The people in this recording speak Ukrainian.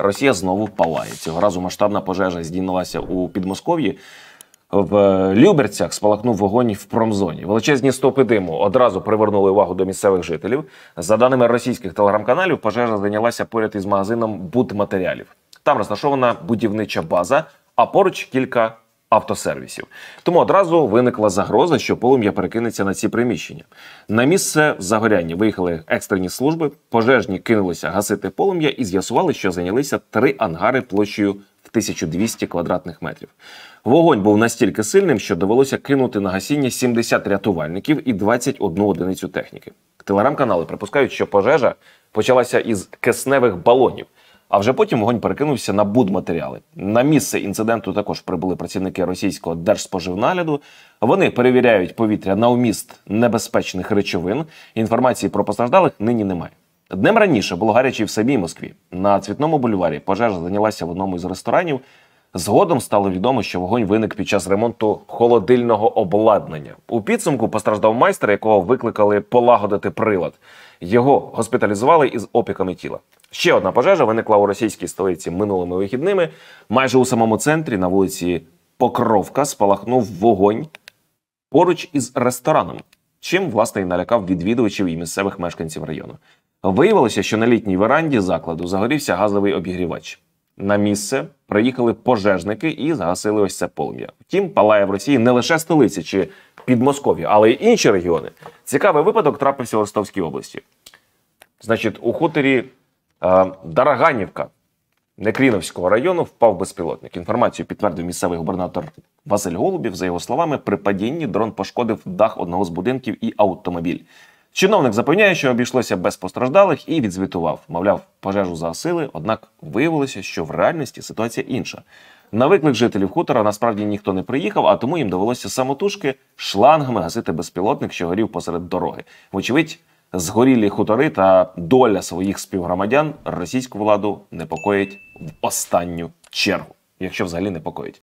Росія знову палає. Цього разу масштабна пожежа здійнялася у Підмосков'ї. В Люберцях спалахнув вогонь в промзоні. Величезні стопи диму одразу привернули увагу до місцевих жителів. За даними російських телеграм-каналів, пожежа зайнялася поряд із магазином будматеріалів. Там розташована будівнича база, а поруч кілька автосервісів. Тому одразу виникла загроза, що полум'я перекинеться на ці приміщення. На місце загоряння виїхали екстрені служби, пожежні кинулися гасити полум'я і з'ясували, що зайнялися три ангари площею. в 1200 квадратних метрів. Вогонь був настільки сильним, що довелося кинути на гасіння 70 рятувальників і 21 одиницю техніки. Телеграм-канали припускають, що пожежа почалася із кисневих балонів, а вже потім вогонь перекинувся на будматеріали. На місце інциденту також прибули працівники російського держспоживнагляду. Вони перевіряють повітря на вміст небезпечних речовин. Інформації про постраждалих нині немає. Днем раніше було гаряче в самій Москві. На цвітному бульварі пожежа зайнялася в одному із ресторанів. Згодом стало відомо, що вогонь виник під час ремонту холодильного обладнання. У підсумку постраждав майстер, якого викликали полагодити прилад. Його госпіталізували із опіками тіла. Ще одна пожежа виникла у російській столиці минулими вихідними. Майже у самому центрі на вулиці Покровка спалахнув вогонь поруч із рестораном, чим власне і налякав відвідувачів і місцевих мешканців району. Виявилося, що на літній веранді закладу загорівся газовий обігрівач. На місце приїхали пожежники і загасили ось це полум'я. Втім, палає в Росії не лише столиці чи Підмосков'я, але й інші регіони. Цікавий випадок трапився в Ростовській області. Значить, у хуторі е, Дороганівка Некріновського району впав безпілотник. Інформацію підтвердив місцевий губернатор Василь Голубів. За його словами, при падінні дрон пошкодив дах одного з будинків і автомобіль. Чиновник запевняє, що обійшлося без постраждалих і відзвітував. Мовляв, пожежу загасили, однак виявилося, що в реальності ситуація інша. На виклик жителів хутора насправді ніхто не приїхав, а тому їм довелося самотужки шлангами гасити безпілотник, що горів посеред дороги. Вочевидь, згорілі хутори та доля своїх співгромадян російську владу непокоїть в останню чергу, якщо взагалі непокоїть.